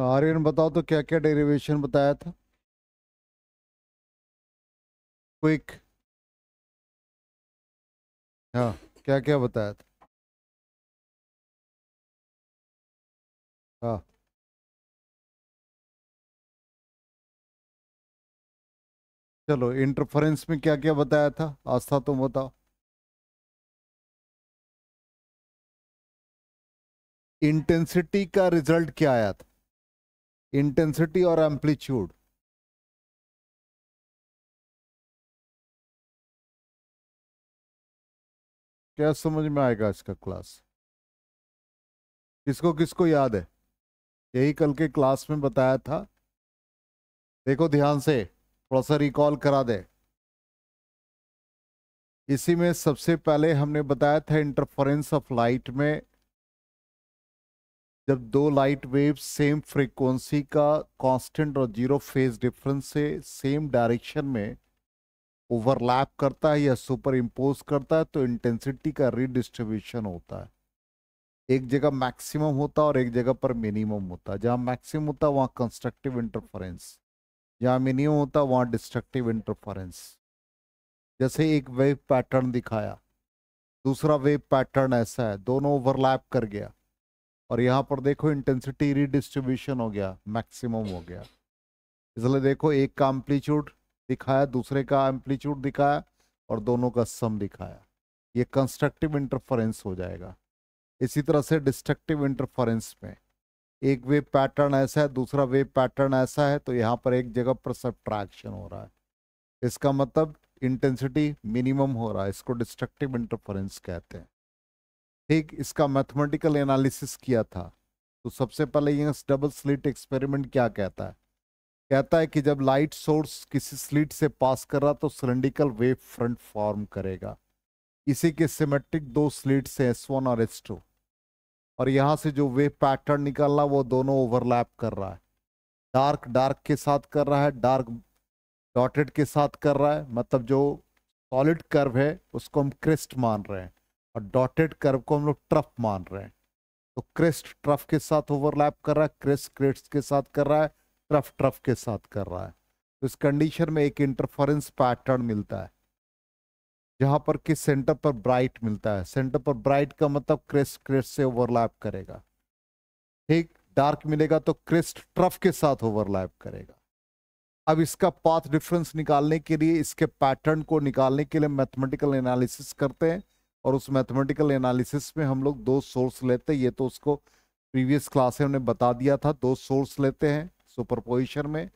आर्यन बताओ तो क्या क्या डेरिवेशन बताया था क्विक हाँ क्या क्या बताया था हाँ चलो इंटरफ्रेंस में क्या क्या बताया था आस्था तुम बताओ इंटेंसिटी का रिजल्ट क्या आया था इंटेंसिटी और एम्पलीट्यूड क्या समझ में आएगा इसका क्लास किसको किसको याद है यही कल के क्लास में बताया था देखो ध्यान से थोड़ा सा रिकॉल करा दे इसी में सबसे पहले हमने बताया था इंटरफरेंस ऑफ लाइट में जब दो लाइट वेव सेम फ्रीक्वेंसी का कांस्टेंट और जीरो फेज डिफरेंस से सेम डायरेक्शन में ओवरलैप करता है या सुपर इम्पोज करता है तो इंटेंसिटी का रीडिस्ट्रीब्यूशन होता है एक जगह मैक्सिमम होता है और एक जगह पर मिनिमम होता है जहाँ मैक्सिमम होता है वहाँ कंस्ट्रक्टिव इंटरफरेंस जहाँ मिनिमम होता है वहाँ डिस्ट्रक्टिव इंटरफरेंस जैसे एक वेव पैटर्न दिखाया दूसरा वेव पैटर्न ऐसा है दोनों ओवरलैप कर गया और यहाँ पर देखो इंटेंसिटी रिडिस्ट्रीब्यूशन हो गया मैक्सिमम हो गया इसलिए देखो एक का एम्पलीट्यूड दिखाया दूसरे का एम्पलीट्यूड दिखाया और दोनों का सम दिखाया ये कंस्ट्रक्टिव इंटरफरेंस हो जाएगा इसी तरह से डिस्ट्रक्टिव इंटरफरेंस में एक वेव पैटर्न ऐसा है दूसरा वेव पैटर्न ऐसा है तो यहाँ पर एक जगह पर सब्ट्रैक्शन हो रहा है इसका मतलब इंटेंसिटी मिनिमम हो रहा है इसको डिस्ट्रक्टिव इंटरफरेंस कहते हैं ठीक इसका मैथमेटिकल एनालिसिस किया था तो सबसे पहले ये डबल स्लिट एक्सपेरिमेंट क्या कहता है कहता है कि जब लाइट सोर्स किसी स्लिट से पास कर रहा तो सिलेंडिकल वेव फ्रंट फॉर्म करेगा इसी के सिमेट्रिक दो स्लिट से एस वन और एस टू और यहाँ से जो वेव पैटर्न निकल रहा वो दोनों ओवरलैप कर रहा है डार्क डार्क के साथ कर रहा है डार्क डॉटेड के साथ कर रहा है मतलब जो सॉलिड कर्व है उसको हम क्रिस्ट मान रहे हैं और डॉटेड कर्व को हम लोग ट्रफ मान रहे हैं तो क्रिस्ट ट्रफ के साथ ओवरलैप कर रहा है क्रिस्ट क्रिस्ट के साथ कर रहा है ट्रफ ट्रफ के साथ कर रहा है तो इस कंडीशन में एक इंटरफरेंस पैटर्न मिलता है जहां पर कि सेंटर पर ब्राइट मिलता है सेंटर पर ब्राइट का मतलब क्रिस्ट क्रिस्ट से ओवरलैप करेगा ठीक डार्क मिलेगा तो क्रिस्ट ट्रफ के साथ ओवरलैप करेगा अब इसका पाथ डिफरेंस निकालने के लिए इसके पैटर्न को निकालने के लिए मैथमेटिकल एनालिसिस करते हैं और उस मैथमेटिकल एनालिसिस में हम लोग दो सोर्स लेते हैं ये तो उसको प्रीवियस क्लास में उन्हें बता दिया था दो सोर्स लेते हैं सुपरपोजिशन में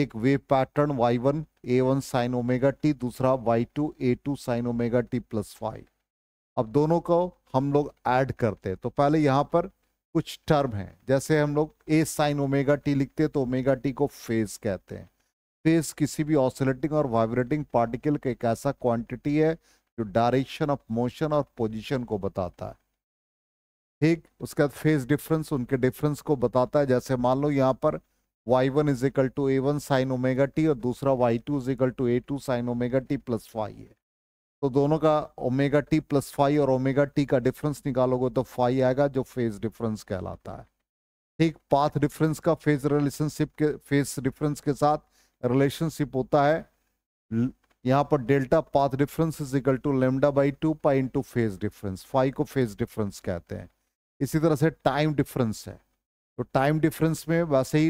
एक वेव पैटर्न वाई वन ए वन साइन ओमेगा टी दूसरा Y two A two sine omega T plus five अब दोनों को हम लोग ऐड करते हैं तो पहले यहाँ पर कुछ टर्म हैं जैसे हम लोग ए साइन ओमेगा टी लिखते हैं तो ओमेगा टी को फेज कहते हैं फेज किसी भी ऑसिलेटिंग और वाइब्रेटिंग पार्टिकल का एक ऐसा क्वांटिटी है जो डायरेक्शन ऑफ मोशन और पोजीशन को बताता है ठीक उसके बाद फेज डिफरेंस उनके डिफरेंस को बताता है जैसे मान लो यहाँ पर y1 one is equal to A one sine omega T और दूसरा y2 two is equal to A two sine omega T plus five है तो दोनों का ओमेगा टी प्लस फाइव और ओमेगा टी का डिफरेंस निकालोगे तो फाइव आएगा जो फेज डिफरेंस कहलाता है ठीक पाथ डिफरेंस का फेज रिलेशनशिप के फेज डिफरेंस के साथ रिलेशनशिप होता है यहाँ पर delta path difference is equal to lambda by two pi into phase difference phi को फेज डिफरेंस कहते हैं इसी तरह से टाइम डिफरेंस है तो टाइम डिफरेंस में वैसे ही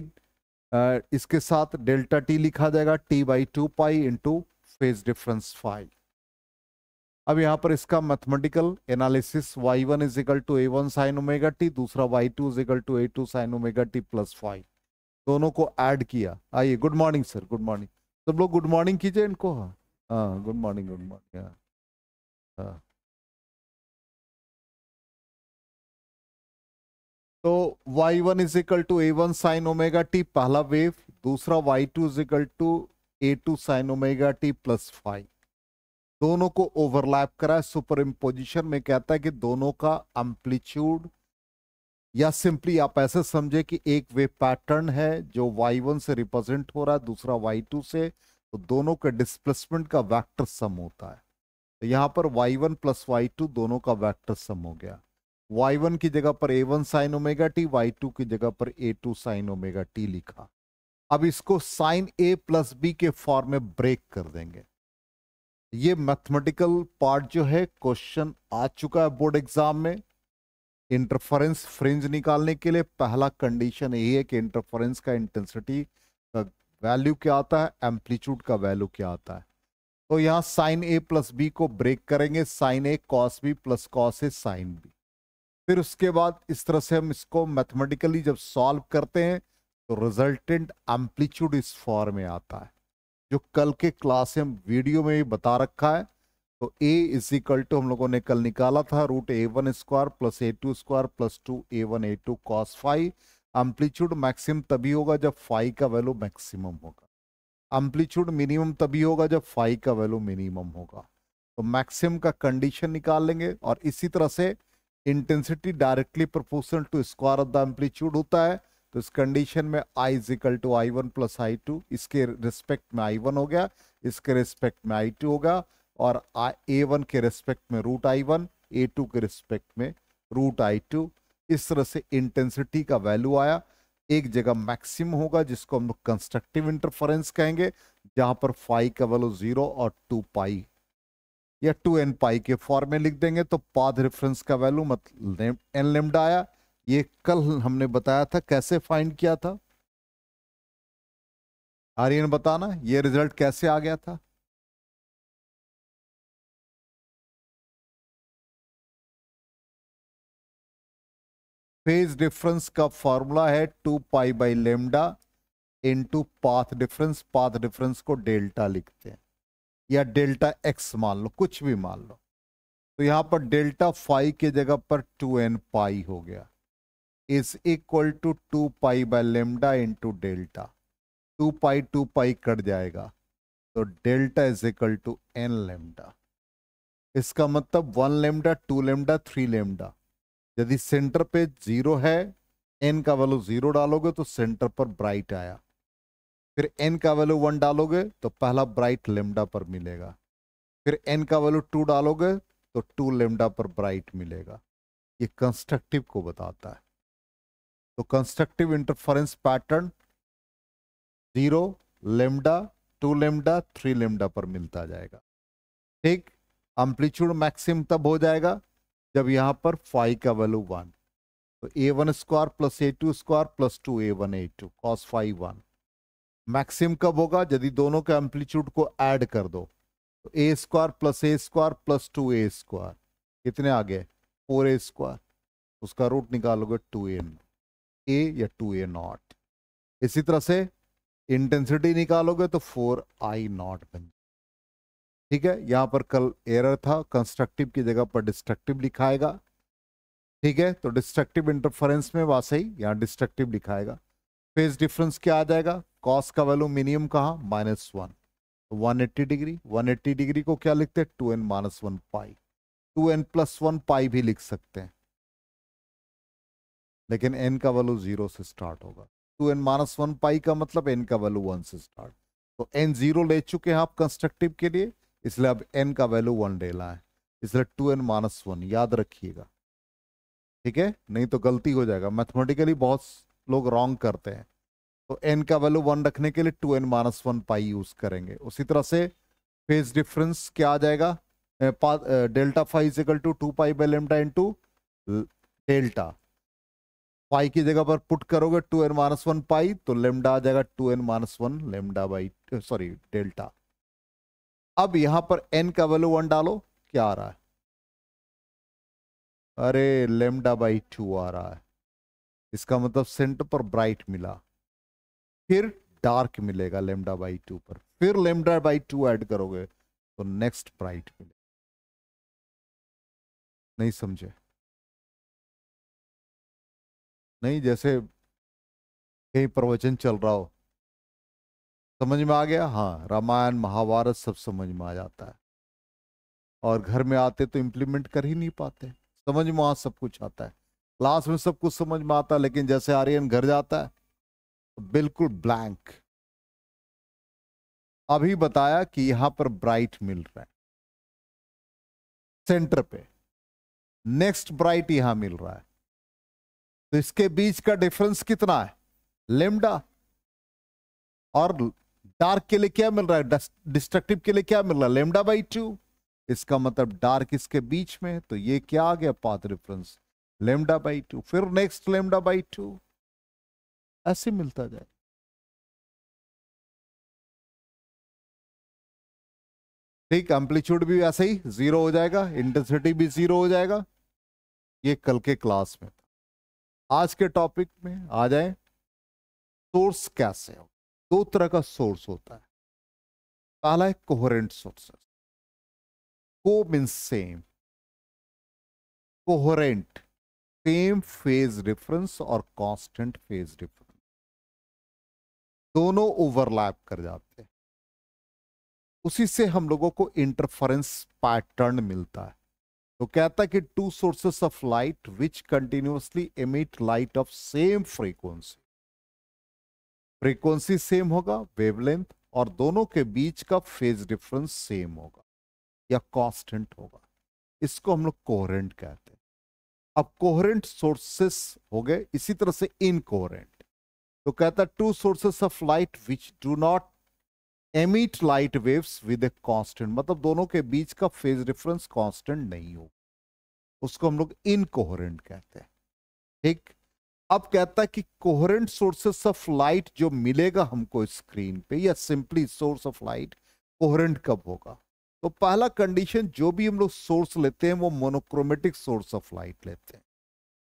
इसके साथ डेल्टा टी लिखा जाएगा T by two pi into phase difference phi अब यहाँ पर इसका mathematical analysis Y one is equal to A one sine omega T दूसरा Y two is equal to A two sine omega T plus five दोनों को add किया आइए good morning sir good morning सब लोग गुड मॉर्निंग कीजिए इनको हाँ ah good morning good morning yeah ah. तो y1 one is equal to A one sine omega T पहला वेव दूसरा y2 two is equal to A two sine omega T plus five दोनों को overlap करा है super imposition में कहता है कि दोनों का एम्पलीट्यूड या सिंपली आप ऐसे समझे कि एक वेव पैटर्न है जो y1 से रिप्रेजेंट हो रहा है दूसरा y2 से तो दोनों के डिस्प्लेसमेंट का वैक्टर सम होता है तो यहाँ पर Y one plus Y two दोनों का वैक्टर सम हो गया वाई वन की जगह पर A one sine omega T Y two की जगह पर A two sine omega T लिखा अब इसको साइन ए प्लस बी के फॉर्म में ब्रेक कर देंगे ये मैथमेटिकल पार्ट जो है क्वेश्चन आ चुका है बोर्ड एग्जाम में इंटरफरेंस फ्रिंज निकालने के लिए पहला कंडीशन यही है कि इंटरफरेंस का इंटेंसिटी वैल्यू क्या आता है एम्पलीट्यूड का वैल्यू क्या आता है तो यहाँ साइन ए प्लस बी को ब्रेक करेंगे sine A cos B plus cos A sine B फिर उसके बाद इस तरह से हम इसको मैथमेटिकली जब सॉल्व करते हैं तो रिजल्टेंट एम्पलीट्यूड इस फॉर्म में आता है जो कल के क्लास में वीडियो में भी बता रखा है तो ए इज इक्वल टू हम लोगों ने कल निकाला था root A one square plus A two square plus two A one A two cos five amplitude maximum तभी होगा जब फाइव का वैल्यू मैक्सिमम होगा एम्पलीट्यूड मिनिमम तभी होगा जब फाइव का वैल्यू मिनिमम होगा तो मैक्सिमम का कंडीशन निकाल लेंगे और इसी तरह से intensity directly proportional to square of the amplitude होता है तो इस कंडीशन में I is equal to I one plus I two इसके रिस्पेक्ट में आई वन हो गया इसके रिस्पेक्ट में आई टू होगा और ए वन के रिस्पेक्ट में root I one A two के रिस्पेक्ट में रूट आई टू इस तरह से इंटेंसिटी का वैल्यू आया एक जगह मैक्सिम होगा जिसको हम लोग कंस्ट्रक्टिव इंटरफरेंस कहेंगे जहां पर फाइव का वैल्यू जीरो और टू पाई या टू एन पाई के फॉर्म में लिख देंगे तो पाद रेफरेंस का वैल्यू मतलब एन लेमडा आया ये कल हमने बताया था कैसे फाइंड किया था आर्यन बताना ये रिजल्ट कैसे आ गया था फेज डिफरेंस का फॉर्मूला है two pi by lambda to path difference path difference को डेल्टा लिखते हैं या डेल्टा एक्स मान लो कुछ भी मान लो तो यहाँ पर डेल्टा फाइव के जगह पर टू एन पाई हो गया is equal to two pi by lambda into delta two pi two pi cut जाएगा तो delta is equal to n lambda इसका मतलब one lambda two lambda three lambda यदि सेंटर पे जीरो है n का वैल्यू जीरो डालोगे तो सेंटर पर ब्राइट आया फिर एन का वैल्यू वन डालोगे तो पहला ब्राइट लेमडा पर मिलेगा फिर एन का वैल्यू टू डालोगे तो टू लेमडा पर ब्राइट मिलेगा ये कंस्ट्रक्टिव को बताता है तो constructive interference pattern zero lambda two lambda three lambda पर मिलता जाएगा ठीक एम्पलीट्यूड मैक्सिम तब हो जाएगा जब यहाँ पर फाइव का वैल्यू वन तो ए वन स्क्वायर प्लस ए टू स्क्वायर प्लस टू ए वन ए two cos five one maximum कब होगा यदि दोनों के एम्पलीट्यूड को ऐड कर दो तो A square plus A square plus two A square कितने आ गए फोर ए स्क्वायर उसका रूट निकालोगे टू ए ए या टू ए नॉट इसी तरह से इंटेंसिटी निकालोगे तो फोर आई नॉट बन ठीक है यहाँ पर कल एरर था कंस्ट्रक्टिव की जगह पर डिस्ट्रक्टिव लिखाएगा ठीक है तो डिस्ट्रक्टिव इंटरफेरेंस में वासे ही यहाँ डिस्ट्रक्टिव लिखाएगा फेज डिफरेंस क्या आ जाएगा कॉस का वैल्यू मिनिमम कहा minus one one eighty degree one eighty degree को क्या लिखते हैं two n minus one pi two n plus one pi भी लिख सकते हैं लेकिन एन का वैल्यू जीरो से स्टार्ट होगा two n minus one pi का मतलब एन का वैल्यू वन से स्टार्ट तो एन जीरो ले चुके हैं आप कंस्ट्रक्टिव के लिए इसलिए अब एन का वैल्यू वन डेला है इसलिए टू एन माइनस वन याद रखिएगा ठीक है नहीं तो गलती हो जाएगा मैथमेटिकली बहुत लोग रॉन्ग करते हैं तो एन का वैल्यू वन रखने के लिए two n minus one pi use करेंगे उसी तरह से फेज डिफरेंस क्या आ जाएगा delta phi equal to two pi by lambda in delta pi की जगह पर पुट करोगे two n minus one pi तो लेमडा आ जाएगा two n minus one lambda by sorry delta अब यहां पर एन का वैल्यू वन डालो क्या आ रहा है अरे लेमडा बाई टू आ रहा है इसका मतलब सेंटर पर ब्राइट मिला फिर डार्क मिलेगा लेमडा बाई टू पर फिर लेमडा बाई टू ऐड करोगे तो नेक्स्ट ब्राइट मिलेगा नहीं समझे नहीं जैसे कहीं प्रवचन चल रहा हो समझ में आ गया हाँ रामायण महाभारत सब समझ में आ जाता है और घर में आते तो इम्प्लीमेंट कर ही नहीं पाते समझ में आ सब कुछ आता है क्लास में सब कुछ समझ में आता है लेकिन जैसे आर्यन घर जाता है तो बिल्कुल ब्लैंक अभी बताया कि यहां पर ब्राइट मिल रहा है सेंटर पे नेक्स्ट ब्राइट यहां मिल रहा है तो इसके बीच का डिफरेंस कितना है लेमडा और डार्क के लिए क्या मिल रहा है डिस्ट्रक्टिव के लिए क्या मिल रहा है लेमडा बाई टू इसका मतलब डार्क इसके बीच में तो ये क्या आ गया path reference lambda by two फिर नेक्स्ट लेमडा बाई टू ऐसे मिलता जाए ठीक एम्पलीट्यूड भी ऐसे ही जीरो हो जाएगा इंटेंसिटी भी जीरो हो जाएगा ये कल के क्लास में था आज के टॉपिक में आ जाए सोर्स कैसे हो दो तरह का सोर्स होता है पहला है कोहरेंट सोर्सेस को means same coherent same phase difference और कांस्टेंट फेज डिफरेंस दोनों ओवरलैप कर जाते हैं उसी से हम लोगों को इंटरफरेंस पैटर्न मिलता है तो कहता है कि two sources of light which continuously emit light of same frequency frequency same होगा वेवलेंथ और दोनों के बीच का फेज डिफरेंस सेम होगा या कांस्टेंट होगा इसको हम लोग कोहरेंट कहते हैं अब कोहरेंट सोर्सेस हो गए इसी तरह से इनकोहरेंट तो कहता है two sources of light which do not emit light waves with a constant मतलब दोनों के बीच का फेज डिफरेंस कांस्टेंट नहीं होगा उसको हम लोग इनकोहरेंट कहते हैं ठीक अब कहता है कि कोहरेंट सोर्सेस ऑफ लाइट जो मिलेगा हमको स्क्रीन पे या simply source of light coherent कब होगा तो पहला कंडीशन जो भी हम लोग सोर्स लेते हैं वो मोनोक्रोमेटिक सोर्स ऑफ लाइट लेते हैं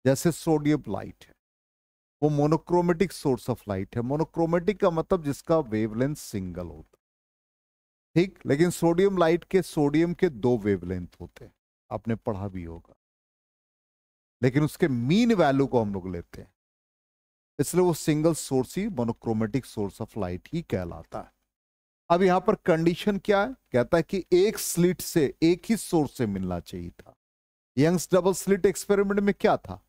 जैसे सोडियम लाइट है वो मोनोक्रोमेटिक सोर्स ऑफ लाइट है मोनोक्रोमेटिक का मतलब जिसका वेवलेंथ सिंगल होता है ठीक लेकिन सोडियम लाइट के सोडियम के दो वेवलेंथ होते हैं आपने पढ़ा भी होगा लेकिन उसके मीन वैल्यू को हम लोग लेते हैं इसलिए वो सिंगल सोर्स ही मोनोक्रोमेटिक सोर्स ऑफ लाइट ही कहलाता है अब यहां पर कंडीशन क्या है कहता है कि एक स्लिट से एक ही सोर्स से मिलना चाहिए था यंग्स डबल स्लिट एक्सपेरिमेंट में क्या था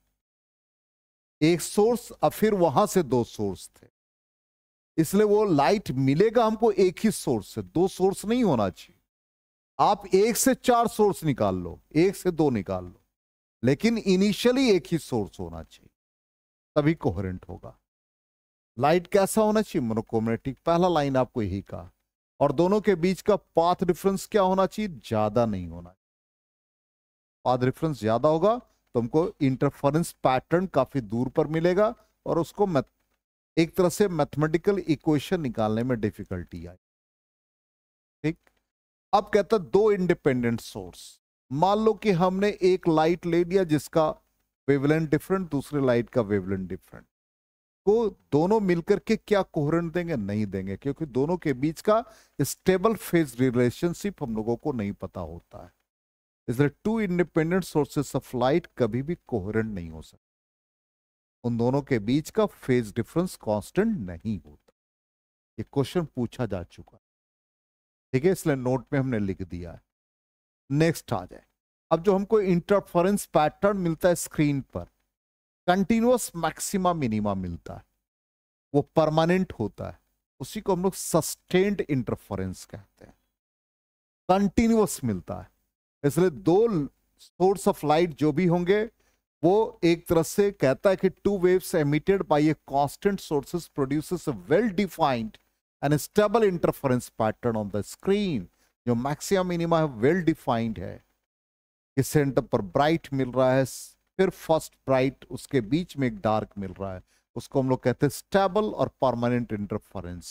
एक सोर्स और फिर वहां से दो सोर्स थे इसलिए वो लाइट मिलेगा हमको एक ही सोर्स से दो सोर्स नहीं होना चाहिए आप एक से चार सोर्स निकाल लो एक से दो निकाल लो लेकिन इनिशियली एक ही सोर्स होना चाहिए तभी कोहरेंट होगा लाइट कैसा होना चाहिए मोनोक्रोमेटिक पहला लाइन आपको यही कहा और दोनों के बीच का पाथ डिफरेंस क्या होना चाहिए ज्यादा नहीं होना पाथ डिफरेंस ज्यादा होगा तुमको इंटरफेरेंस पैटर्न काफी दूर पर मिलेगा और उसको एक तरह से मैथमेटिकल इक्वेशन निकालने में डिफिकल्टी आई ठीक अब कहता दो इंडिपेंडेंट सोर्स मान लो कि हमने एक लाइट ले लिया जिसका वेवलेंथ डिफरेंट दूसरे लाइट का वेवलेंथ डिफरेंट को दोनों मिलकर के क्या कोहरेंट देंगे नहीं देंगे क्योंकि दोनों के बीच का स्टेबल फेज रिलेशनशिप हम लोगों को नहीं पता होता है इसलिए two independent sources of light कभी भी कोहरेंट नहीं हो सकते उन दोनों के बीच का फेज डिफरेंस कांस्टेंट नहीं होता ये क्वेश्चन पूछा जा चुका ठीक है इसलिए नोट में हमने लिख दिया है नेक्स्ट आ जाए अब जो हमको इंटरफरेंस पैटर्न मिलता है स्क्रीन पर कंटिन्यूस मैक्सिमा मिनिमा मिलता है वो परमानेंट होता है उसी को हम लोग सस्टेन्ड इंटरफरेंस कहते हैं कंटिन्यूस मिलता है इसलिए दो सोर्स ऑफ लाइट जो भी होंगे वो एक तरह से कहता है कि two waves emitted by a constant sources produces a well defined and stable interference pattern on the screen जो मैक्सिमम मिनिमा है वेल डिफाइंड है कि सेंटर पर ब्राइट मिल रहा है फिर फर्स्ट ब्राइट उसके बीच में एक डार्क मिल रहा है उसको हम लोग कहते हैं स्टेबल और परमानेंट इंटरफरेंस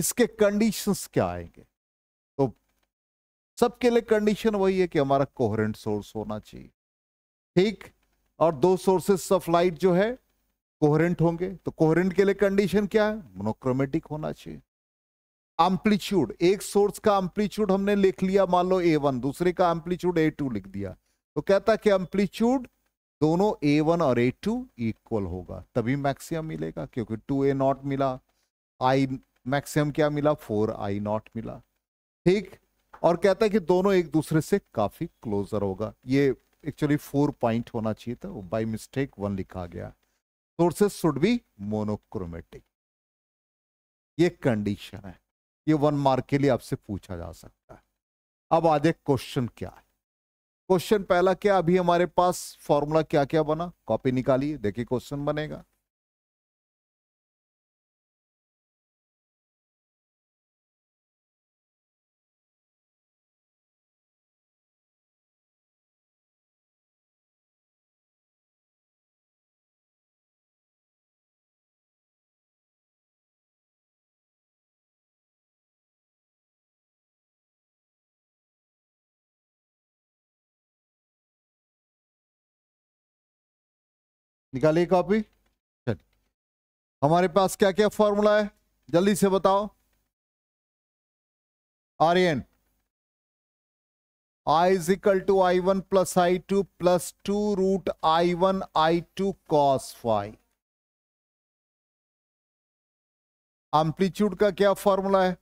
इसके कंडीशंस क्या आएंगे तो सबके लिए कंडीशन वही है कि हमारा कोहरेंट सोर्स होना चाहिए ठीक और दो सोर्सेस ऑफ लाइट जो है कोहरेंट होंगे तो कोहरेंट के लिए कंडीशन क्या है मोनोक्रोमेटिक होना चाहिए एम्पलीट्यूड एक सोर्स का एम्पलीट्यूड हमने लिख लिया मान लो ए वन दूसरे का एम्पलीट्यूड ए टू लिख दिया तो कहता कि एम्पलीट्यूड दोनों ए वन और ए टू इक्वल होगा तभी मैक्सिमम मिलेगा क्योंकि टू ए नॉट मिला आई मैक्सिमम क्या मिला फोर आई नॉट मिला ठीक और कहता है कि दोनों एक दूसरे से काफी क्लोजर होगा ये एक्चुअली फोर पॉइंट होना चाहिए था वो बाई मिस्टेक वन लिखा गया सोर्सेस शुड बी मोनोक्रोमेटिक ये कंडीशन है ये वन मार्क के लिए आपसे पूछा जा सकता है अब आधे क्वेश्चन क्या है क्वेश्चन पहला क्या अभी हमारे पास फॉर्मूला क्या क्या बना कॉपी निकालिए देखिए क्वेश्चन बनेगा निकालिए कॉपी चलिए हमारे पास क्या क्या फॉर्मूला है जल्दी से बताओ R n I is equal to I one plus I two plus two root I one I two cos five amplitude का क्या फॉर्मूला है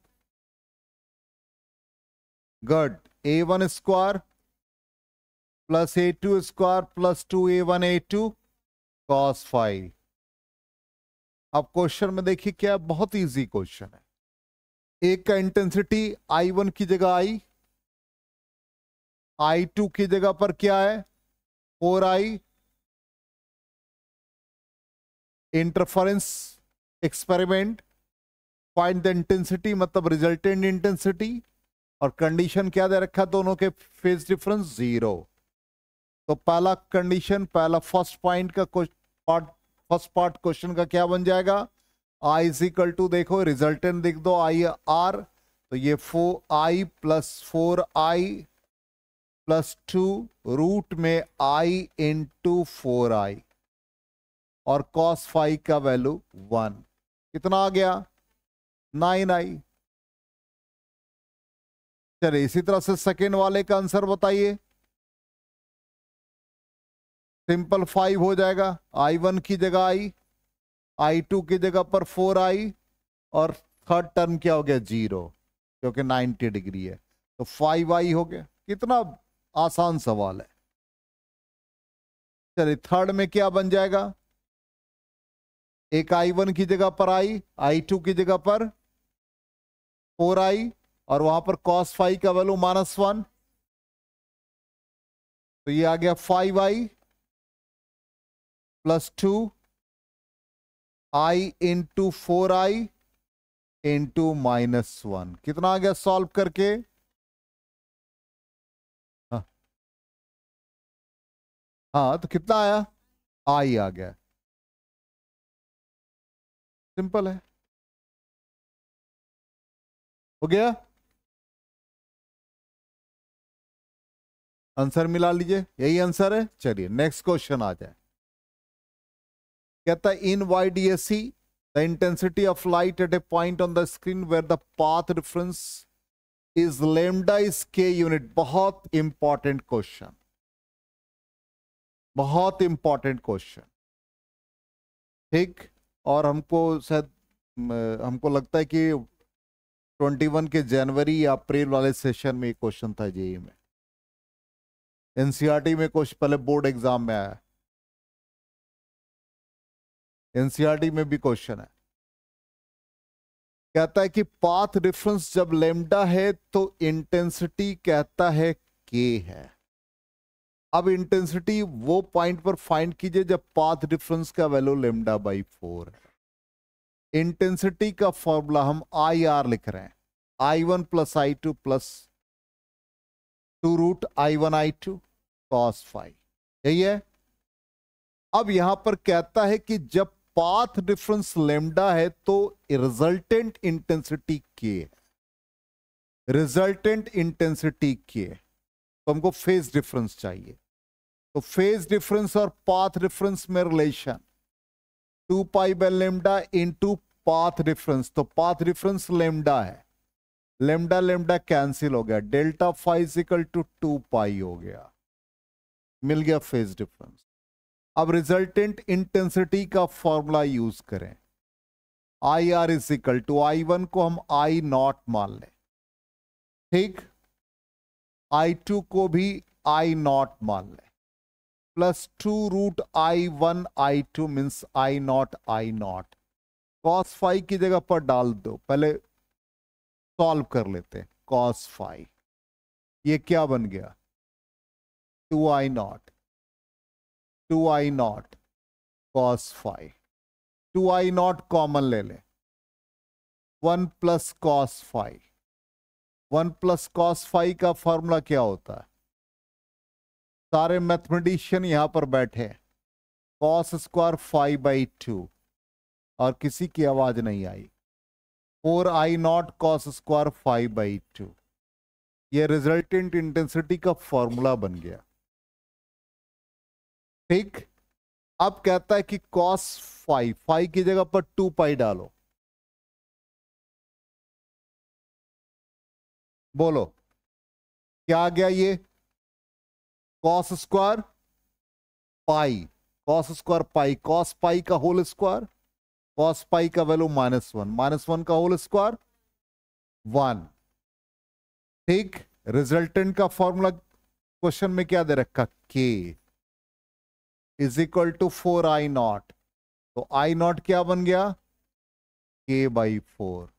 गड A one square plus A two square plus two A one A two cos phi अब question में देखिए क्या बहुत easy question है एक का इंटेंसिटी आई वन की जगह आई आई टू की जगह पर क्या है four I interference experiment find the intensity मतलब रिजल्टेंट इंटेंसिटी और कंडीशन क्या दे रखा दोनों के फेज डिफरेंस जीरो तो पहला कंडीशन पहला फर्स्ट पॉइंट का पार्ट फर्स्ट पार्ट क्वेश्चन का क्या बन जाएगा आई इजिकल टू देखो रिजल्टेंट देख दो आई आर तो ये four I plus four I plus two root में I in into four I और कॉस फाइव का वैल्यू वन कितना आ गया नाइन आई चलिए इसी तरह से सेकेंड वाले का आंसर बताइए सिंपल फाइव हो जाएगा आई वन की जगह आई आई टू की जगह पर फोर आई और थर्ड टर्म क्या हो गया जीरो क्योंकि नाइन्टी डिग्री है तो फाइव आई हो गया कितना आसान सवाल है चलिए थर्ड में क्या बन जाएगा एक आई वन की जगह पर आई आई टू की जगह पर फोर आई और वहां पर कॉस फाइव का वैल्यू माइनस वन तो ये आ गया five I plus two I into four I into minus one कितना आ गया सॉल्व करके हाँ, हाँ तो कितना आया आई आ गया सिंपल है हो गया आंसर मिला लीजिए यही आंसर है चलिए नेक्स्ट क्वेश्चन आ जाए कहता है in Y D S C the intensity of light at a point on the screen where the path difference is lambda is K unit बहुत इंपॉर्टेंट क्वेश्चन बहुत इंपॉर्टेंट क्वेश्चन ठीक और हमको शायद हमको लगता है कि 21 के जनवरी या अप्रैल वाले सेशन में क्वेश्चन था जेई e में एनसीआरटी e में कुछ पहले बोर्ड एग्जाम में आया एनसीआरटी में भी क्वेश्चन है कहता है कि पाथ डिफरेंस जब लेमडा है तो इंटेंसिटी कहता है के है अब इंटेंसिटी वो पॉइंट पर फाइंड कीजिए जब पाथ डिफरेंस का वैल्यू लेमडा बाई फोर है इंटेंसिटी का फॉर्मूला हम आई आर लिख रहे हैं I one plus I two plus two root I one I two cos phi यही है अब यहां पर कहता है कि जब पाथ डिफरेंस लेमडा है तो रिजल्टेंट इंटेंसिटी के रिजल्टेंट इंटेंसिटी के तो हमको फेज डिफरेंस चाहिए तो फेज डिफरेंस और पाथ डिफरेंस में relation two pi by lambda into path difference तो पाथ डिफरेंस लेमडा है लेमडा लेमडा कैंसिल हो गया delta phi is equal to two pi हो गया मिल गया फेज डिफरेंस अब रिजल्टेंट इंटेंसिटी का फॉर्मूला यूज करें I R is equal to I one को हम आई नॉट मान लें ठीक आई टू को भी आई नॉट मान लें plus two root I one I two means I naught I naught cos phi की जगह पर डाल दो पहले सॉल्व कर लेते हैं कॉस फाइव ये क्या बन गया two I naught two I naught cos phi two I naught common ले लें one plus cos five one plus cos five का फॉर्मूला क्या होता है सारे मैथमेटिशियन यहां पर बैठे हैं cos square five by two और किसी की आवाज नहीं आई four I naught cos square five by two ये रिजल्टेंट इंटेंसिटी का फॉर्मूला बन गया ठीक अब कहता है कि कॉस फाइव फाइव की जगह पर टू पाई डालो बोलो क्या आ गया ये cos square pi cos square pi cos pi का होल स्क्वायर कॉस पाई का value minus one minus one का होल स्क्वायर वन ठीक रिजल्टेंट का फॉर्मूला क्वेश्चन में क्या दे रखा K is equal to four I naught तो आई नॉट क्या बन गया के बाई फोर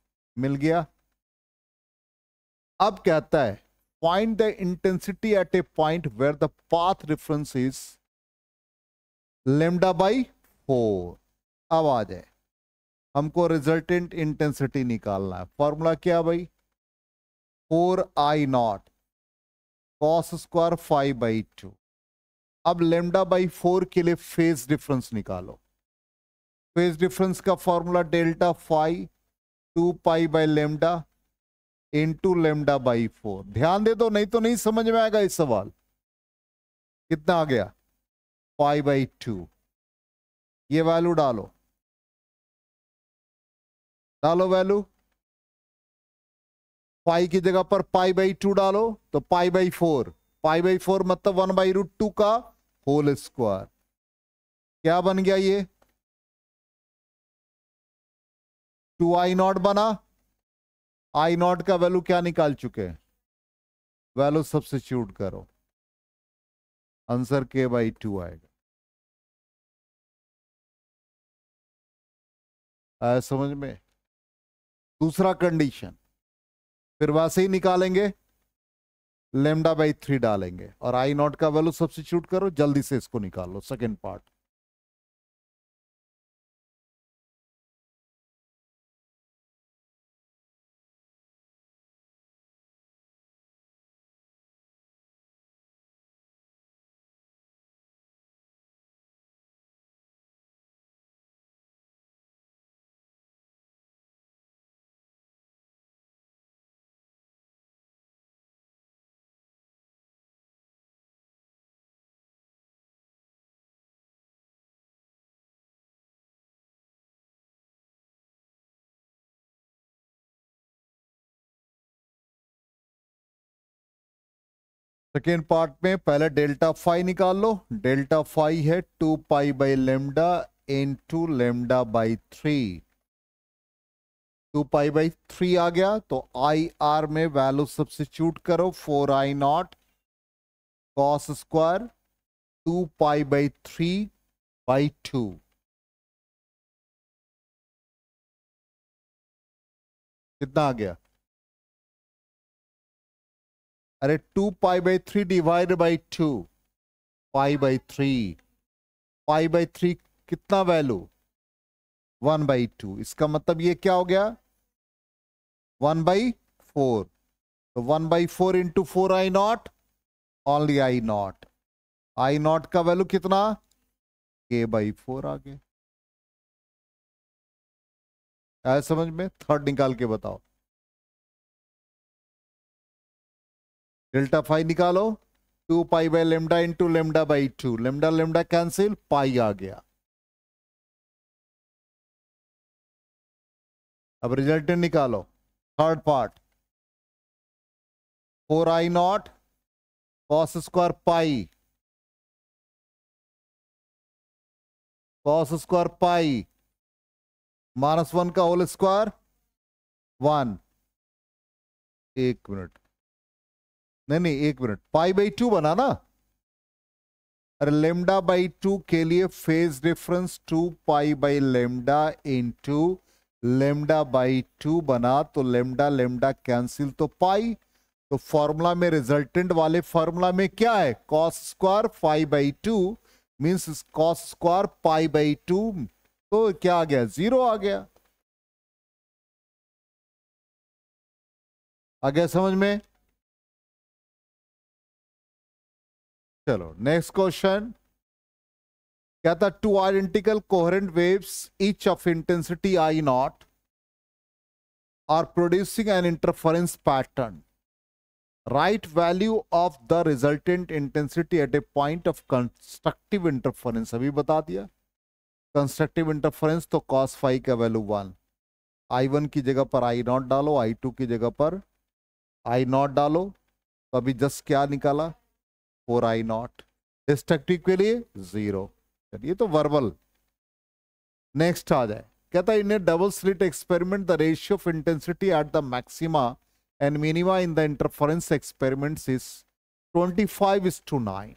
मिल गया अब कहता है find the intensity at a point where the path reference is lambda by four अब आ जाए हमको रिजल्टेंट इंटेंसिटी निकालना है फॉर्मूला क्या भाई four I naught cos square five by two अब लेमडा बाई फोर के लिए फेज डिफरेंस निकालो फेज डिफरेंस का formula delta phi two pi by lambda into lambda by four ध्यान दे दो नहीं तो नहीं समझ में आएगा इस सवाल कितना आ गया पाई बाई टू ये वैल्यू डालो डालो वैल्यू पाई की जगह पर पाई बाई टू डालो तो pi by four pi by four मतलब वन बाई रूट टू का होल स्क्वायर क्या बन गया ये टू आई नॉट बना आई नॉट का वैल्यू क्या निकाल चुके हैं वैल्यू सबसे चूट करो आंसर के बाई टू आएगा आया समझ में दूसरा कंडीशन फिर वैसे ही निकालेंगे लेमडा बाई थ्री डालेंगे और आई नॉट का वैल्यू सब्सिट्यूट करो जल्दी से इसको निकालो सेकेंड पार्ट सेकेंड पार्ट में पहले डेल्टा फाइव निकाल लो डेल्टा फाइव है two pi by lambda into lambda by three two pi by three आ गया तो आई आर में वैल्यू सब्सिट्यूट करो four I naught cos square two pi by three by two कितना आ गया अरे two pi by three divide by two pi by three pi by three कितना वैल्यू वन बाई टू इसका मतलब ये क्या हो गया वन बाई फोर तो one by four into four I naught only I naught I naught का value कितना के बाई फोर आ गया समझ में थर्ड निकाल के बताओ डेल्टा फाइव निकालो two pi by lambda into lambda by two lambda lambda cancel pi आ गया अब रिजल्ट निकालो third part four I naught cos square pi cos square pi minus one का होल स्क्वायर वन एक minute नहीं नहीं एक मिनट पाई बाई टू बना ना अरे लेमडा बाई टू के लिए phase difference two pi by lambda into lambda by two बना तो लेमडा लेमडा कैंसिल तो पाई तो फॉर्मूला में रिजल्टेंट वाले फॉर्मूला में क्या है cos square five by two means cos square pi by two तो क्या आ गया जीरो आ गया आ गया समझ में चलो नेक्स्ट क्वेश्चन क्या था two identical coherent waves each of intensity I not are producing an interference pattern right value of the resultant intensity at a point of constructive interference अभी बता दिया कंस्ट्रक्टिव इंटरफरेंस तो कॉस फाइव का value one I one की जगह पर आई not डालो आई two की जगह पर आई नॉट डालो तो अभी जस्ट क्या निकाला फोर आई नॉट डिस्ट्रक्टिव के लिए जीरो चलिए तो वर्बल नेक्स्ट आ जाए कहता है in double slit experiment the ratio of intensity at the maxima and minima in the interference experiment is twenty five is to nine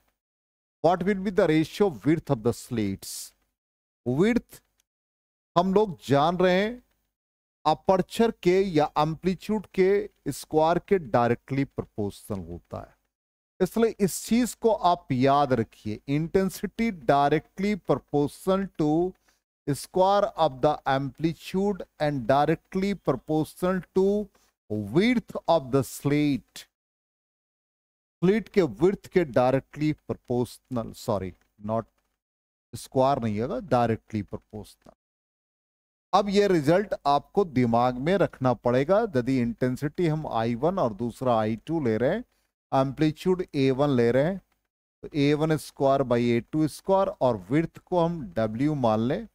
what will be the ratio width of the slits width हम लोग जान रहे हैं aperture के या amplitude के square के directly proportional होता है इसलिए इस चीज को आप याद रखिए intensity directly proportional to square of the amplitude and directly proportional to width of the slit slit के विर्थ के directly proportional sorry not square नहीं होगा डायरेक्टली प्रोपोर्शनल अब ये रिजल्ट आपको दिमाग में रखना पड़ेगा यदि इंटेंसिटी हम आई वन और दूसरा आई टू ले रहे हैं एम्पलीट्यूड ए वन ले रहे हैं तो ए one square by a two square और विर्थ को हम डब्ल्यू मान लें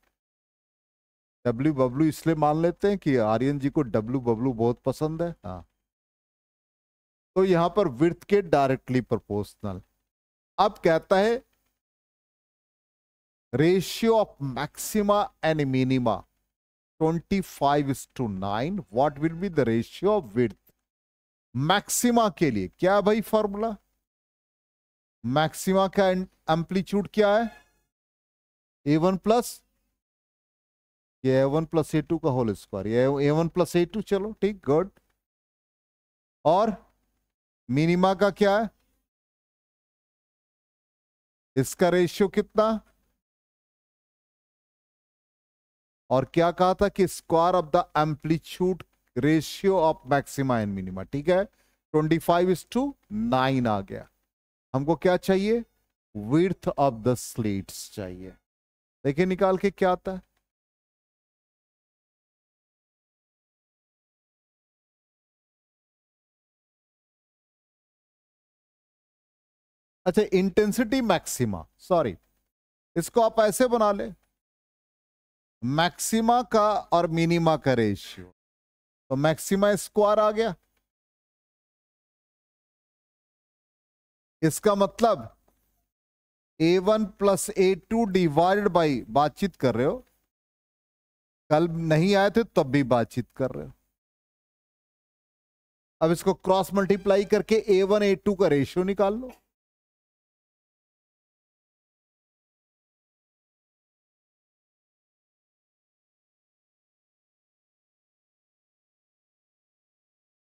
डब्ल्यू बब्लू इसलिए मान लेते हैं कि आर्यन जी को डब्ल्यू बब्लू बहुत पसंद है हाँ तो यहाँ पर विर्थ के डायरेक्टली प्रोपोर्शनल अब कहता है ratio of maxima and minima five is to nine what will be the ratio of width maxima के लिए क्या भाई फॉर्मूला मैक्सिमा का एम्पलीट्यूड क्या है a one plus a one plus A two का whole square a one plus A two चलो ठीक गुड और मिनिमा का क्या है इसका रेशियो कितना और क्या कहा था कि square of the amplitude ratio of maxima and minima ठीक है 25 फाइव इज टू नाइन आ गया हमको क्या चाहिए विर्थ ऑफ द स्लेट्स चाहिए देखिए निकाल के क्या आता है अच्छा इंटेंसिटी मैक्सिमा सॉरी इसको आप ऐसे बना ले मैक्सिमा का और मिनिमा का रेशियो तो मैक्सिमा स्क्वायर आ गया इसका मतलब a one plus A two divide by बातचीत कर रहे हो कल नहीं आए थे तब भी बातचीत कर रहे हो अब इसको क्रॉस मल्टीप्लाई करके ए वन ए टू का रेशियो निकाल लो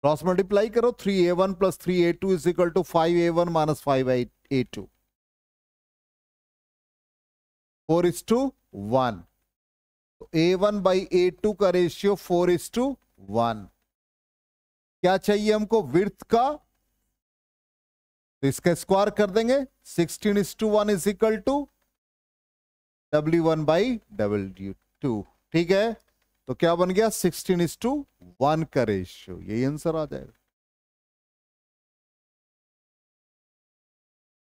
क्रॉस मल्टीप्लाई करो three a one plus three a two is equal to five a one minus five a two four is to one A one by a two का ratio four is to one क्या चाहिए हमको विर्थ का तो इसका square कर देंगे sixteen is to one is equal to W one by W two ठीक है तो क्या बन गया सिक्सटीन इज टू वन का रेशियो यही आंसर आ जाएगा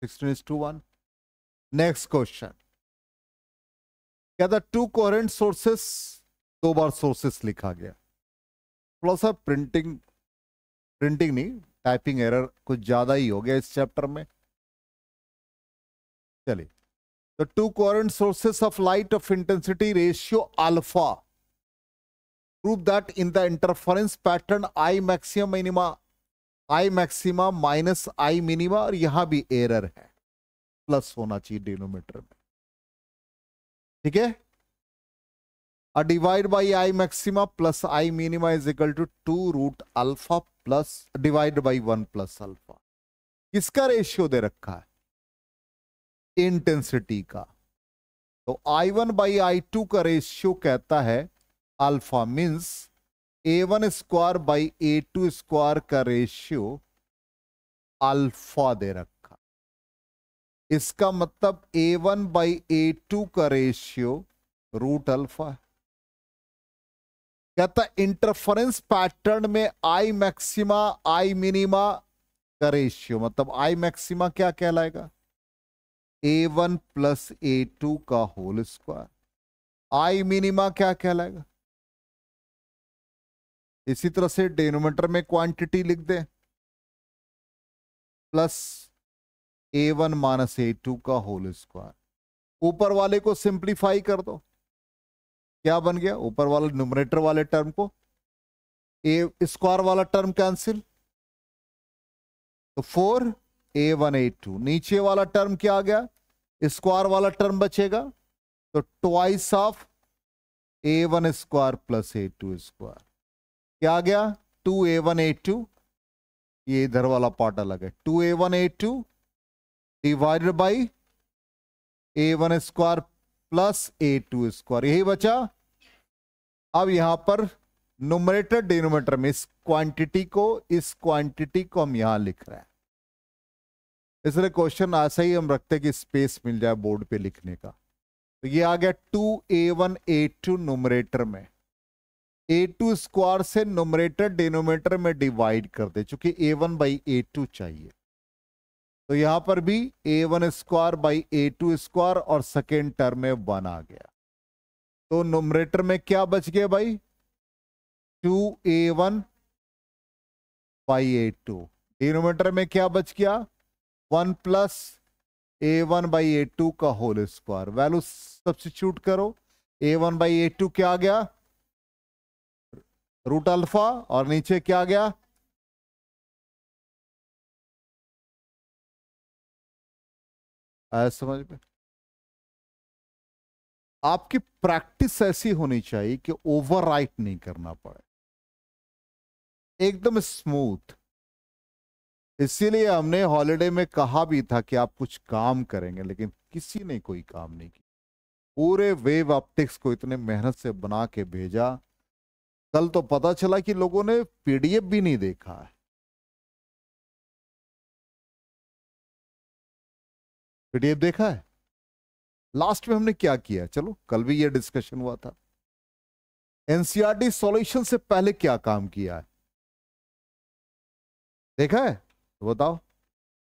sixteen is to one next question क्या था टू कोरेंट सोर्सेस दो बार सोर्सेस लिखा गया थोड़ा सा प्रिंटिंग प्रिंटिंग नहीं टाइपिंग एरर कुछ ज्यादा ही हो गया इस चैप्टर में चलिए the two coherent sources of light of intensity ratio alpha prove that in the interference pattern I maxima minima I maxima minus I minima और यहां भी एरर है प्लस होना चाहिए डिनोमीटर में ठीक है a divide by i maxima plus i minima is equal to 2 root alpha plus divided by 1 plus alpha किसका रेशियो दे रखा है इंटेंसिटी का तो i1 वन बाई आई का रेशियो कहता है alpha means a one square by a two square का रेशियो अल्फा दे रखा इसका मतलब a one by a two का रेशियो रूट अल्फा है कहता इंटरफरेंस पैटर्न में आई मैक्सिमा आई मिनिमा का रेशियो मतलब आई मैक्सिमा क्या कहलाएगा a one plus A two का होल स्क्वायर आई मिनिमा क्या कहलाएगा इसी तरह से डिनोमीटर में क्वांटिटी लिख दे plus a one minus A two का होल स्क्वायर ऊपर वाले को सिंप्लीफाई कर दो क्या बन गया ऊपर वाला न्यूमरेटर वाले टर्म को ए स्क्वायर वाला टर्म कैंसिल तो four a one A two नीचे वाला टर्म क्या आ गया स्क्वायर वाला टर्म बचेगा तो twice of a one square plus A two square क्या आ गया two A one at two ये इधर वाला पार्ट अलग है two A one at two divided by a one square plus A two square यही बचा अब यहां पर नोमरेटर डिनोमेटर में इस क्वांटिटी को इस क्वांटिटी को हम यहां लिख रहे हैं इसलिए क्वेश्चन ऐसा ही हम रखते हैं कि स्पेस मिल जाए बोर्ड पे लिखने का तो ये आ गया टू ए वन ए टू नोमरेटर में ए टू स्क्वायर से नोमरेटर डिनोमीटर में डिवाइड कर दे चूंकि a one by a two चाहिए तो यहां पर भी a one square by a two square और सेकेंड टर्म में वन आ गया तो नोमरेटर में क्या बच गया भाई two A one by a two denominator में क्या बच गया one plus a one by a two का होल स्क्वायर वैल्यू सब्सिट्यूट करो a one by a two क्या आ गया रूट अल्फा और नीचे क्या गया आया समझ में आपकी प्रैक्टिस ऐसी होनी चाहिए कि ओवर राइट नहीं करना पड़े एकदम स्मूथ इसीलिए हमने हॉलिडे में कहा भी था कि आप कुछ काम करेंगे लेकिन किसी ने कोई काम नहीं किया पूरे वेव ऑप्टिक्स को इतने मेहनत से बना के भेजा कल तो पता चला कि लोगों ने पीडीएफ भी नहीं देखा है पीडीएफ देखा है लास्ट में हमने क्या किया चलो कल भी ये डिस्कशन हुआ था एनसीआरटी सॉल्यूशन e से पहले क्या काम किया है देखा है तो बताओ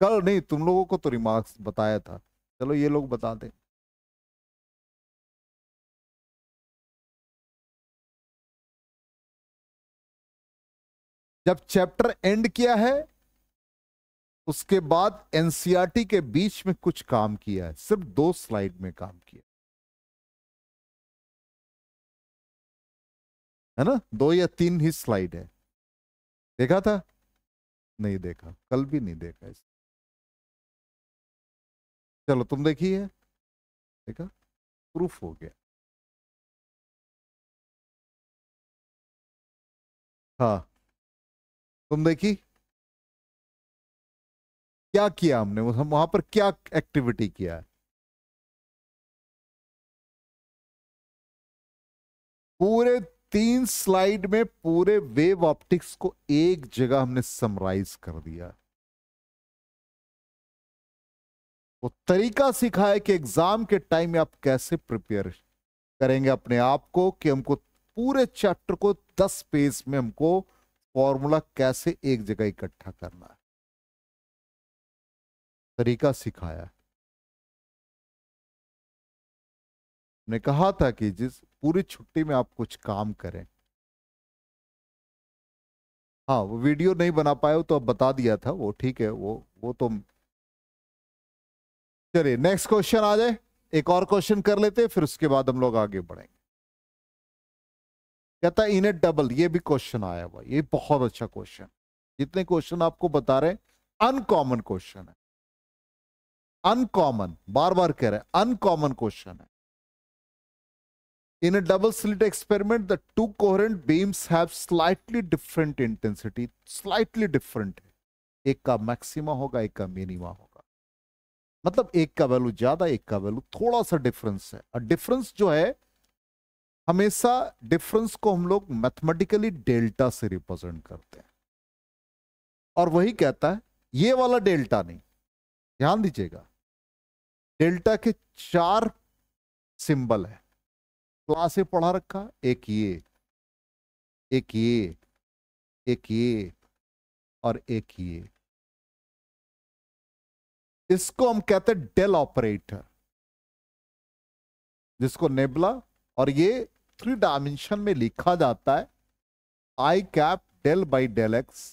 कल नहीं तुम लोगों को तो रिमार्क्स बताया था चलो ये लोग बता दें जब चैप्टर एंड किया है उसके बाद एनसीआरटी के बीच में कुछ काम किया है सिर्फ दो स्लाइड में काम किया है ना दो या तीन ही स्लाइड है देखा था नहीं देखा कल भी नहीं देखा इस चलो तुम देखिए देखा प्रूफ हो गया हाँ तुम देखी क्या किया हमने हम वहां पर क्या एक्टिविटी किया है पूरे तीन स्लाइड में पूरे वेव ऑप्टिक्स को एक जगह हमने समराइज कर दिया वो तरीका सीखा है कि एग्जाम के टाइम में आप कैसे प्रिपेयर करेंगे अपने आप को कि हमको पूरे चैप्टर को दस पेज में हमको फॉर्मूला कैसे एक जगह इकट्ठा करना है तरीका सिखाया ने कहा था कि जिस पूरी छुट्टी में आप कुछ काम करें हाँ वो वीडियो नहीं बना पाए तो अब बता दिया था वो ठीक है वो वो तो चलिए नेक्स्ट क्वेश्चन आ जाए एक और क्वेश्चन कर लेते फिर उसके बाद हम लोग आगे बढ़ेंगे कहता है इन डबल ये भी क्वेश्चन आया हुआ ये बहुत अच्छा क्वेश्चन जितने क्वेश्चन आपको बता रहे अनकॉमन क्वेश्चन है अनकॉमन बार बार कह रहे अनकॉमन क्वेश्चन है in double slit experiment the two coherent beams have slightly different intensity slightly different है एक का मैक्सिमा होगा एक का मिनिमा होगा मतलब एक का वैल्यू ज्यादा एक का वैल्यू थोड़ा सा डिफरेंस है और डिफरेंस जो है हमेशा डिफरेंस को हम लोग मैथमेटिकली डेल्टा से रिप्रेजेंट करते हैं और वही कहता है ये वाला डेल्टा नहीं ध्यान दीजिएगा डेल्टा के चार सिंबल है क्लास पढ़ा रखा एक ये एक ये एक ये और एक ये इसको हम कहते हैं डेल ऑपरेटर जिसको नेबला और ये थ्री डायमेंशन में लिखा जाता है I cap del by del X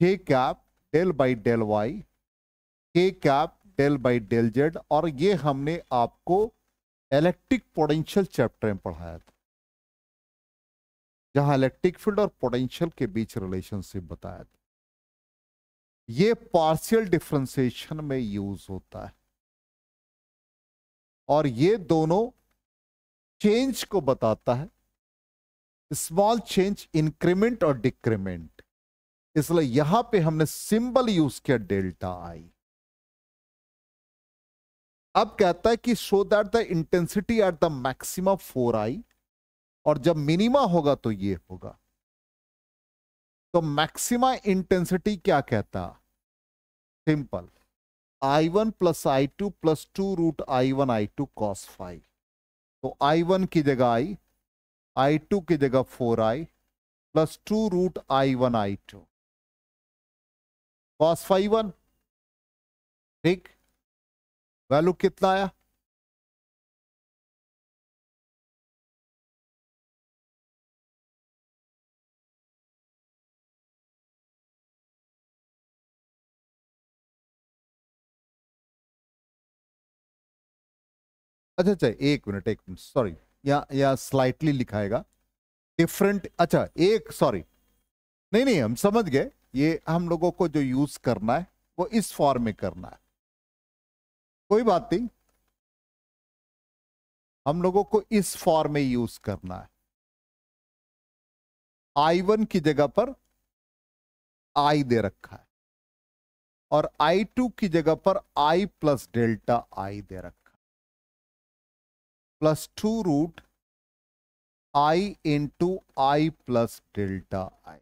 के cap del by del Y के cap del by del Z और ये हमने आपको इलेक्ट्रिक पोटेंशियल चैप्टर में पढ़ाया था जहां इलेक्ट्रिक फील्ड और पोटेंशियल के बीच रिलेशनशिप बताया था ये पार्शियल डिफ्रेंसिएशन में यूज होता है और ये दोनों चेंज को बताता है स्मॉल चेंज इंक्रीमेंट और डिक्रीमेंट इसलिए यहां पे हमने सिंबल यूज किया डेल्टा आई अब कहता है कि so that the intensity at the maximum four I और जब मिनिमा होगा तो ये होगा तो मैक्सिमा इंटेंसिटी क्या कहता simple I one plus I two plus two root I one I two cos five तो आई वन की जगह आई आई टू की जगह four I plus two root I one I two cos five one ठीक value कितना आया अच्छा अच्छा एक मिनट एक मिनट सॉरी या या स्लाइटली लिखाएगा डिफरेंट अच्छा एक सॉरी नहीं नहीं हम समझ गए ये हम लोगों को जो यूज करना है वो इस फॉर्म में करना है कोई बात नहीं हम लोगों को इस फॉर्म में यूज करना है आई वन की जगह पर आई दे रखा है और आई टू की जगह पर आई प्लस डेल्टा आई दे रखा है two root I in two I plus delta I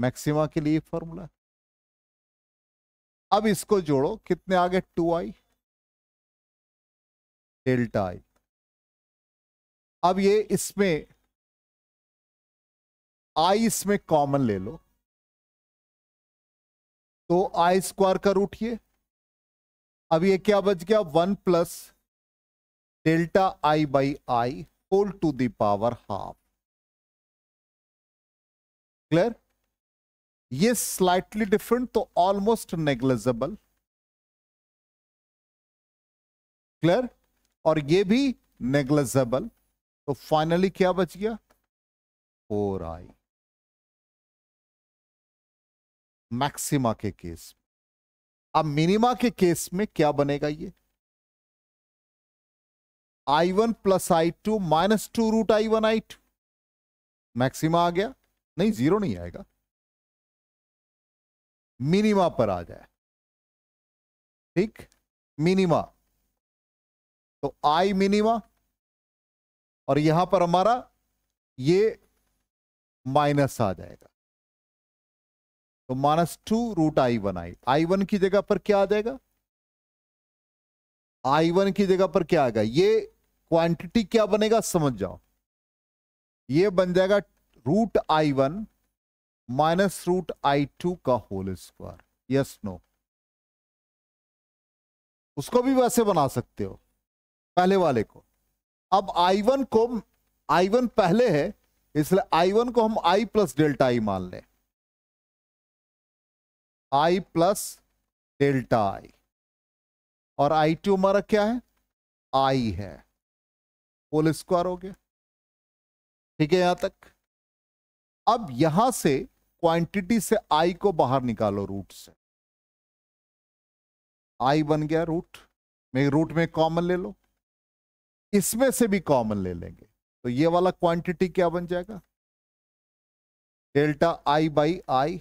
maxima के लिए फॉर्मूला अब इसको जोड़ो कितने आगे टू आई डेल्टा आई अब ये इसमें आई इसमें कॉमन ले लो तो आई स्क्वायर का रूट ये अब ये क्या बच गया one plus delta I by I whole two the power half clear ये स्लाइटली डिफरेंट तो ऑलमोस्ट नेग्लेजेबल क्लियर और ये भी नेग्लेजेबल तो फाइनली क्या बच गया फोर आई मैक्सिमा के केस अब मिनिमा के केस में क्या बनेगा ये I one plus I two minus two root I one I two maxima आ गया नहीं जीरो नहीं आएगा मिनिमा पर आ जाए ठीक मिनिमा तो आई मिनिमा और यहां पर हमारा ये माइनस आ जाएगा तो minus two root I one I I one की जगह पर क्या आ जाएगा आई वन की जगह पर क्या आएगा ये क्वांटिटी क्या बनेगा समझ जाओ ये बन जाएगा root I one minus root I two का होल स्क्वायर यस नो उसको भी वैसे बना सकते हो पहले वाले को अब आई वन को आई वन पहले है इसलिए आई वन को हम आई प्लस डेल्टा आई मान लें आई प्लस डेल्टा आई और आई टी हमारा क्या है आई है होल स्क्वायर हो गया ठीक है यहां तक अब यहां से क्वांटिटी से आई को बाहर निकालो रूट से आई बन गया रूट में रूट में कॉमन ले लो इसमें से भी कॉमन ले लेंगे तो ये वाला क्वांटिटी क्या बन जाएगा delta I by I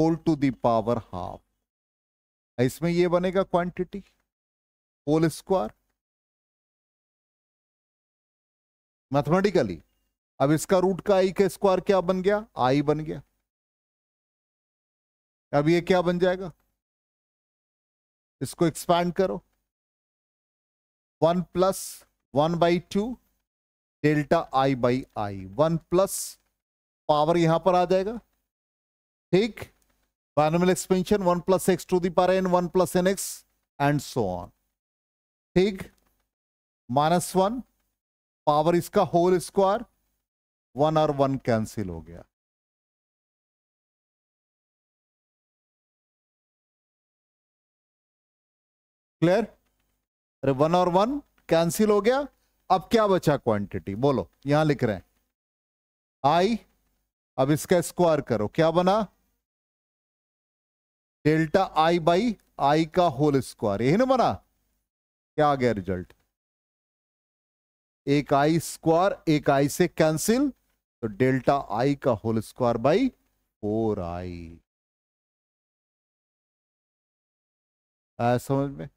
whole two the power half इसमें ये बनेगा क्वांटिटी होल स्क्वायर मैथमेटिकली अब इसका रूट का आई का स्क्वायर क्या बन गया आई बन गया अब ये क्या बन जाएगा इसको एक्सपैंड करो one plus one by two delta I by I one plus power यहां पर आ जाएगा ठीक binomial expansion one plus X two the power N one plus N X and so on ठीक माइनस वन पावर इसका whole square one और one cancel हो गया क्लियर अरे वन और वन कैंसिल हो गया अब क्या बचा क्वांटिटी बोलो यहां लिख रहे हैं आई अब इसका स्क्वायर करो क्या बना डेल्टा आई बाई आई का होल स्क्वायर यही ना बना क्या आ गया रिजल्ट एक आई स्क्वायर एक आई से कैंसिल तो डेल्टा आई का whole square by four I समझ में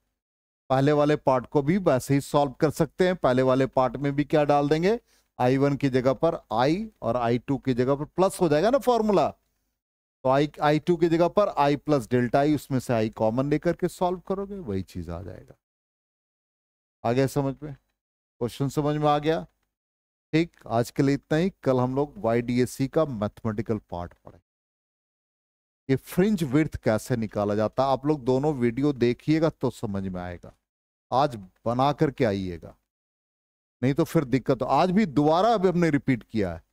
पहले वाले पार्ट को भी वैसे ही सॉल्व कर सकते हैं पहले वाले पार्ट में भी क्या डाल देंगे आई वन की जगह पर आई और आई टू की जगह पर प्लस हो जाएगा ना फॉर्मूला तो आई आई टू की जगह पर आई प्लस डेल्टा आई उसमें से आई कॉमन लेकर के सॉल्व करोगे वही चीज आ जाएगा आ गया समझ में क्वेश्चन समझ में आ गया ठीक आज के लिए इतना ही कल हम लोग वाई डी एस सी का मैथमेटिकल पार्ट पढ़ेंगे ये फ्रिंज विर्थ कैसे निकाला जाता आप लोग दोनों वीडियो देखिएगा तो समझ में आएगा आज बना करके आइएगा नहीं तो फिर दिक्कत आज भी दोबारा अभी हमने रिपीट किया है